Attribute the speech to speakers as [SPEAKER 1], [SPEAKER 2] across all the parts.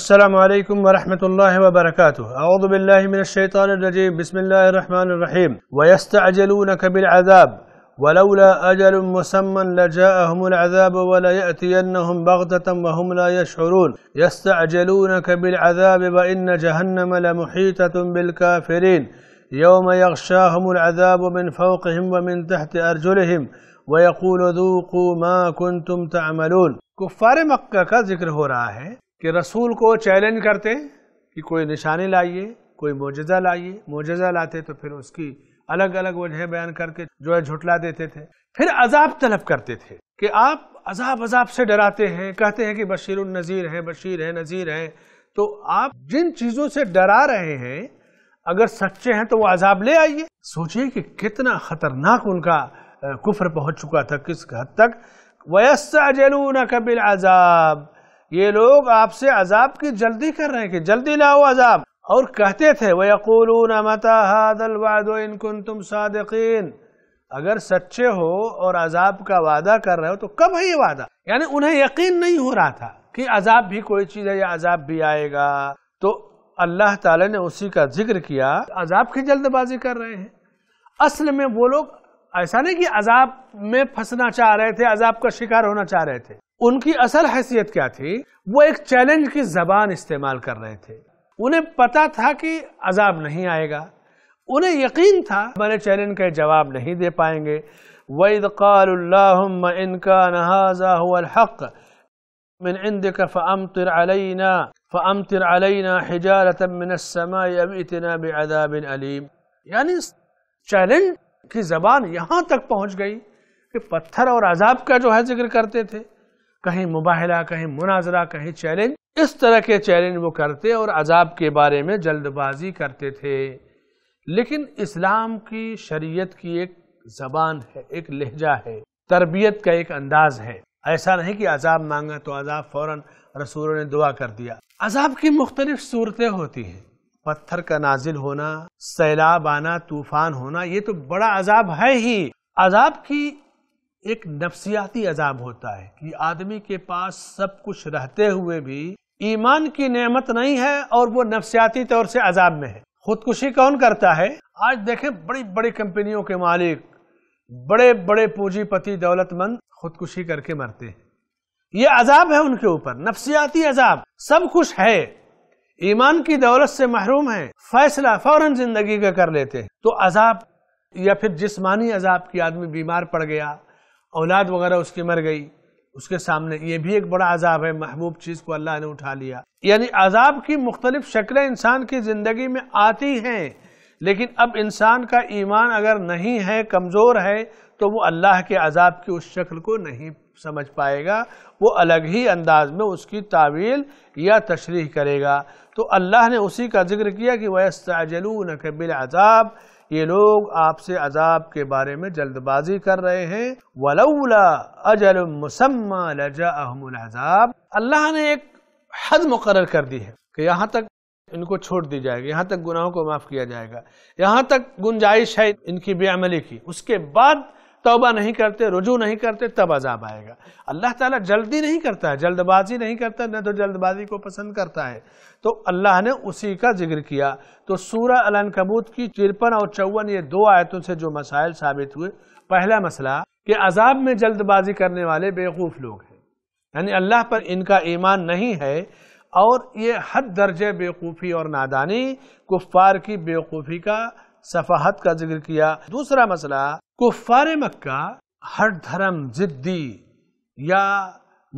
[SPEAKER 1] السلام عليكم ورحمة الله وبركاته أعوذ بالله من الشيطان الرجيم بسم الله الرحمن الرحيم ويستعجلونك بالعذاب ولولا أجل مسمى لجاءهم العذاب وليأتينهم بغتة وهم لا يشعرون يستعجلونك بالعذاب وإن جهنم لمحيطة بالكافرين يوم يغشاهم العذاب من فوقهم ومن تحت أرجلهم ويقول ذوقوا ما كنتم تعملون كفار مكة ذكر هو ہو کہ رسول کو چیلنج کرتے کہ کوئی نشانے لائیے کوئی معجزہ لائیے موجزہ لاتے تو پھر اس کی الگ الگ وجہ بیان کر کے جو ہے جھٹلا دیتے تھے پھر عذاب طلب کرتے تھے کہ آپ عذاب عذاب سے ڈراتے ہیں کہتے ہیں کہ بشیر النظیر ہیں بشیر ہیں نذیر ہیں تو آپ جن چیزوں سے ڈرا رہے ہیں اگر سچے ہیں تو وہ عذاب لے آئیے سوچیں کہ کتنا خطرناک ان کا کفر پہنچ چکا تھا کس حد تک وَيَسْتَعْجَلُونَكَ بِالْعَذَابِ یہ لوگ آپ سے عذاب کی جلدی کر رہے ہیں کہ جلدی لاؤ عذاب اور کہتے تھے وَيَقُولُونَ مَتَا هَذَا الْوَعْدُ إِن كُنْتُمْ صَادِقِينَ اگر سچے ہو اور عذاب کا وعدہ کر رہے ہو تو کب ہے یہ وعدہ یعنی انہیں یقین نہیں ہو رہا تھا کہ عذاب بھی کوئی چیز ہے یا عذاب بھی آئے گا تو اللہ تعالی نے اسی کا ذکر کیا عذاب کی جلد بازی کر رہے ہیں اصل میں وہ لوگ ایسا نہیں کہ عذاب میں پھنسنا چاہ رہے تھے عذاب کا شکار ہونا چاہ رہے تھے ان کی اصل حیثیت کیا تھی وہ ایک چیلنج کی زبان استعمال کر رہے تھے انہیں پتا تھا کہ عذاب نہیں آئے گا انہیں یقین تھا ہمارے چیلنج کے جواب نہیں دے پائیں گے وَإِذْ قَالُ اللَّهُمَّ إِنْ كَانَ هَذَا هُوَ الْحَقِّ مِنْ عِنْدِكَ فَأَمْطِرْ عَلَيْنَا فَأَمْطِرْ عَلَيْنَا حِجَارَةً مِنَ السَّمَاءِ اَبْئِتِنَا بِعَذَابٍ عَلِيمٍ یعنی چیلنج کی زبان یہاں تک پہنچ گئی کہ پتھر اور عذاب کا جو ہے ذکر کرتے تھے کہیں مباہلہ کہیں مناظرہ کہیں چیلنج اس طرح کے چیلنج وہ کرتے اور عذاب کے بارے میں جلد بازی کرتے تھے لیکن اسلام کی شریعت کی ایک زبان ہے ایک لہجہ ہے تربیت کا ایک انداز ہے ایسا نہیں کہ عذاب مانگا تو عذاب فوراً رسولوں نے دعا کر دیا عذاب کی مختلف صورتیں ہوتی ہیں پتھر کا نازل ہونا سیلاب آنا طوفان ہونا یہ تو بڑا عذاب ہے ہی عذاب کی ایک نفسیاتی عذاب ہوتا ہے کہ آدمی کے پاس سب کچھ رہتے ہوئے بھی ایمان کی نعمت نہیں ہے اور وہ نفسیاتی طور سے عذاب میں ہے خودکشی کون کرتا ہے آج دیکھیں بڑی بڑی کمپنیوں کے مالک بڑے بڑے پوجی پتی دولت مند خودکشی کر کے مرتے ہیں یہ عذاب ہے ان کے اوپر نفسیاتی عذاب سب کچھ ہے ایمان کی دولت سے محروم ہے فیصلہ فوراً زندگی کا کر لیتے ہیں تو عذاب یا پھر جسمانی عذاب کی آدمی بیمار پڑ گیا اولاد وغیرہ اس اس کے مر گئی سامنے یہ بھی ایک بڑا عذاب ہے محبوب چیز کو اللہ نے اٹھا لیا یعنی عذاب کی مختلف شکلیں انسان کی زندگی میں آتی ہیں لیکن اب انسان کا ایمان اگر نہیں ہے کمزور ہے تو وہ اللہ کے عذاب کی اس شکل کو نہیں سمجھ پائے گا وہ الگ ہی انداز میں اس کی تعویل یا تشریح کرے گا تو اللہ نے اسی کا ذکر کیا کہ وَيَسْتَعْجَلُونَكَ بِالْعَذَابِ یہ لوگ آپ سے عذاب کے بارے میں جلد بازی کر رہے ہیں وَلَوْلَا أَجَلٌ مُسَمَّا لَجَأَهُمُ الْعَذَابِ اللہ نے ایک حد مقرر کر دی ہے کہ یہاں تک ان کو چھوڑ دی جائے گی یہاں تک گناہوں کو معاف کیا جائے گا یہاں تک گنجائش ہے ان کی بے عملی کی اس کے بعد توبہ نہیں کرتے رجوع نہیں کرتے تب عذاب آئے گا اللہ تعالیٰ جلدی نہیں کرتا ہے جلد بازی نہیں کرتا نہ تو جلد بازی کو پسند کرتا ہے تو اللہ نے اسی کا ذکر کیا تو سورہ الانکبوت کی چرپن اور چون یہ دو آیتوں سے جو مسائل ثابت ہوئے پہلا مسئلہ کہ عذاب میں جلد بازی کرنے والے بےقوف لوگ ہیں یعنی اللہ پر ان کا ایمان نہیں ہے اور یہ درجہ بے بےقوفی اور نادانی کفار کی بے قوفی کا صفحت کا ذکر کیا دوسرا مسئلہ کفار مکہ ہر دھرم زدی یا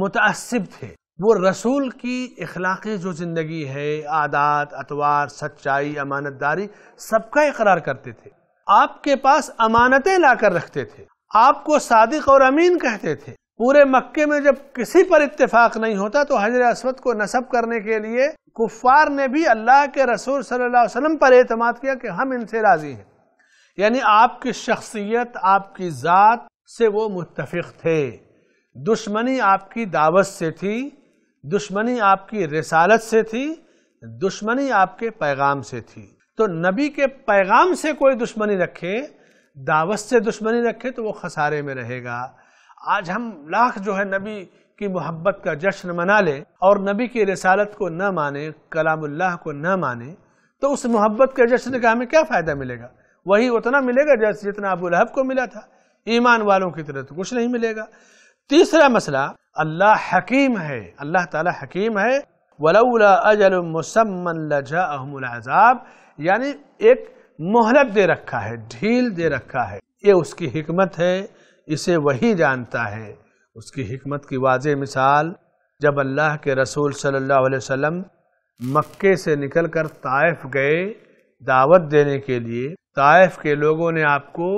[SPEAKER 1] متعصب تھے وہ رسول کی اخلاقی جو زندگی ہے عادات اتوار سچائی امانت داری سب کا اقرار کرتے تھے آپ کے پاس امانتیں لا کر رکھتے تھے آپ کو صادق اور امین کہتے تھے پورے مکے میں جب کسی پر اتفاق نہیں ہوتا تو حجر اسود کو نصب کرنے کے لیے کفار نے بھی اللہ کے رسول صلی اللہ علیہ وسلم پر اعتماد کیا کہ ہم ان سے راضی ہیں یعنی آپ کی شخصیت آپ کی ذات سے وہ متفق تھے دشمنی آپ کی دعوت سے تھی دشمنی آپ کی رسالت سے تھی دشمنی آپ کے پیغام سے تھی تو نبی کے پیغام سے کوئی دشمنی رکھے دعوت سے دشمنی رکھے تو وہ خسارے میں رہے گا آج ہم لاکھ جو ہے نبی کی محبت کا جشن منا لے اور نبی کی رسالت کو نہ مانے کلام اللہ کو نہ مانے تو اس محبت کے جشن کا ہمیں کیا فائدہ ملے گا وہی اتنا ملے گا جیسے جتنا ابو لہب کو ملا تھا ایمان والوں کی طرح تو کچھ نہیں ملے گا تیسرا مسئلہ اللہ حکیم ہے اللہ تعالی حکیم ہے الْعَذَابِ یعنی ایک محلت دے رکھا ہے ڈھیل دے رکھا ہے یہ اس کی حکمت ہے اسے وہی جانتا ہے اس کی حکمت کی واضح مثال جب اللہ کے رسول صلی اللہ علیہ وسلم مکے سے نکل کر طائف گئے دعوت دینے کے لیے طائف کے لوگوں نے آپ کو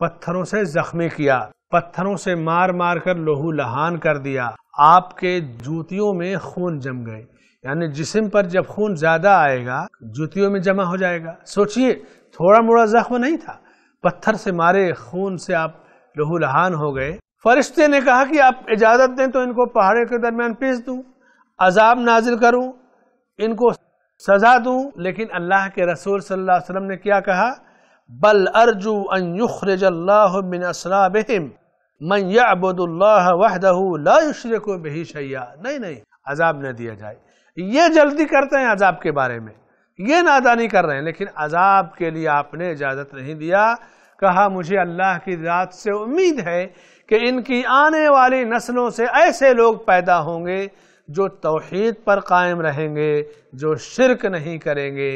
[SPEAKER 1] پتھروں سے زخمی کیا پتھروں سے مار مار کر لہو لہان کر دیا آپ کے جوتیوں میں خون جم گئے یعنی جسم پر جب خون زیادہ آئے گا جوتیوں میں جمع ہو جائے گا سوچئے تھوڑا موڑا زخم نہیں تھا پتھر سے مارے خون سے آپ لہو لہان ہو گئے فرشتے نے کہا کہ آپ اجازت دیں تو ان کو پہاڑے کے درمیان پیس دوں عذاب نازل کروں ان کو سزا دوں لیکن اللہ کے رسول صلی اللہ علیہ وسلم نے کیا کہا بل ارجو ان یخرج اللہ من اسرابہم من یعبد اللہ وحدہ لا یشرکو بہی شیعہ نہیں نہیں عذاب نہ دیا جائے یہ جلدی کرتے ہیں عذاب کے بارے میں یہ نادانی کر رہے ہیں لیکن عذاب کے لیے آپ نے اجازت نہیں دیا کہا مجھے اللہ کی ذات سے امید ہے کہ ان کی آنے والی نسلوں سے ایسے لوگ پیدا ہوں گے جو توحید پر قائم رہیں گے جو شرک نہیں کریں گے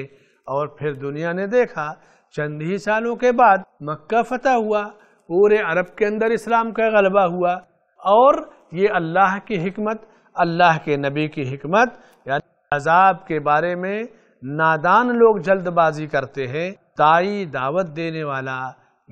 [SPEAKER 1] اور پھر دنیا نے دیکھا چند ہی سالوں کے بعد مکہ فتح ہوا پورے عرب کے اندر اسلام کا غلبہ ہوا اور یہ اللہ کی حکمت اللہ کے نبی کی حکمت یعنی عذاب کے بارے میں نادان لوگ جلد بازی کرتے ہیں تائی دعوت دینے والا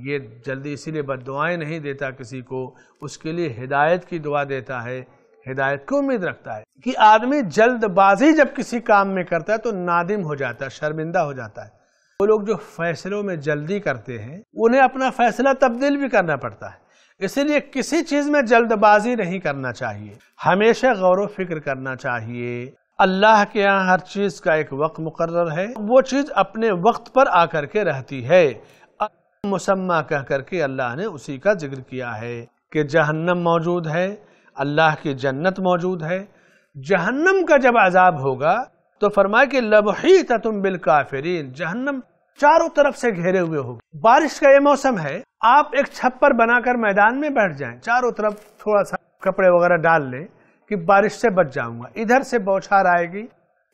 [SPEAKER 1] یہ جلدی اسی لیے بد دعائیں نہیں دیتا کسی کو اس کے لیے ہدایت کی دعا دیتا ہے ہدایت کی امید رکھتا ہے کہ آدمی جلد بازی جب کسی کام میں کرتا ہے تو نادم ہو جاتا ہے شرمندہ ہو جاتا ہے وہ لوگ جو فیصلوں میں جلدی کرتے ہیں انہیں اپنا فیصلہ تبدیل بھی کرنا پڑتا ہے اسی لیے کسی چیز میں جلد بازی نہیں کرنا چاہیے ہمیشہ غور و فکر کرنا چاہیے اللہ کے ہاں ہر چیز کا ایک وقت مقرر ہے وہ چیز اپنے وقت پر آ کر کے رہتی ہے مسمہ کہہ کر کے اللہ نے اسی کا ذکر کیا ہے کہ جہنم موجود ہے اللہ کی جنت موجود ہے جہنم کا جب عذاب ہوگا تو فرمائے جہنم چاروں طرف سے گھیرے ہوئے ہوگا بارش کا یہ موسم ہے آپ ایک چھپر بنا کر میدان میں بیٹھ جائیں چاروں طرف تھوڑا سا کپڑے وغیرہ ڈال لیں کہ بارش سے بچ جاؤں گا ادھر سے بوچھار آئے گی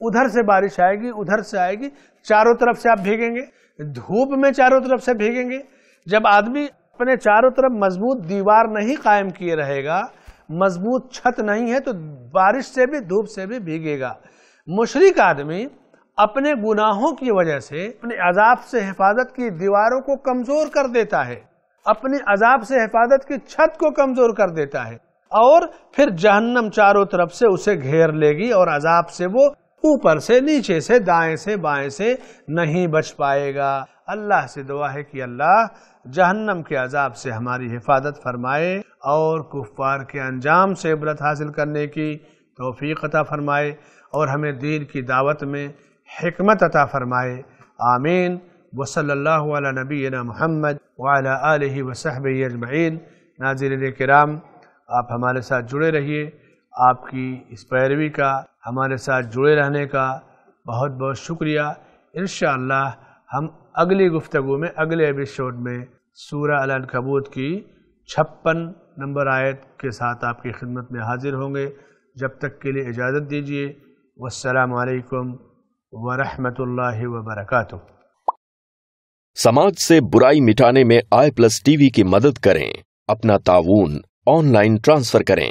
[SPEAKER 1] ادھر سے بارش آئے گی ادھر سے آئے گی چاروں طرف سے آپ بھیگیں گے دھوپ میں چاروں طرف سے بھیگیں گے جب آدمی اپنے چاروں طرف مضبوط دیوار نہیں قائم کیے رہے گا مضبوط چھت نہیں ہے تو بارش سے بھی دھوپ سے بھی بھیگے گا مشرق آدمی اپنے گناہوں کی وجہ سے اپنے عذاب سے حفاظت کی دیواروں کو کمزور کر دیتا ہے اپنے عذاب سے حفاظت کی چھت کو کمزور کر دیتا ہے اور پھر جہنم چاروں طرف سے اسے گھیر لے گی اور عذاب سے وہ اوپر سے نیچے سے دائیں سے بائیں سے نہیں بچ پائے گا اللہ سے دعا ہے کہ اللہ جہنم کے عذاب سے ہماری حفاظت فرمائے اور کفار کے انجام سے عبرت حاصل کرنے کی توفیق عطا فرمائے اور ہمیں دین کی دعوت میں حکمت عطا فرمائے آمین وصل اللہ علیہ نبینا محمد آلہ وصحبہ اجمعین ناظرین کرام آپ ہمارے ساتھ جڑے رہیے آپ کی اس پیروی کا ہمارے ساتھ جڑے رہنے کا بہت بہت شکریہ انشاءاللہ ہم اگلی گفتگو میں اگلے ایپیسوڈ میں سورہ کبوت کی چھپن نمبر آیت کے ساتھ آپ کی خدمت میں حاضر ہوں گے جب تک کے لیے اجازت دیجیے والسلام علیکم ورحمۃ اللہ وبرکاتہ سماج سے برائی مٹانے میں آئی پلس ٹی وی کی مدد کریں اپنا تعاون آن لائن ٹرانسفر کریں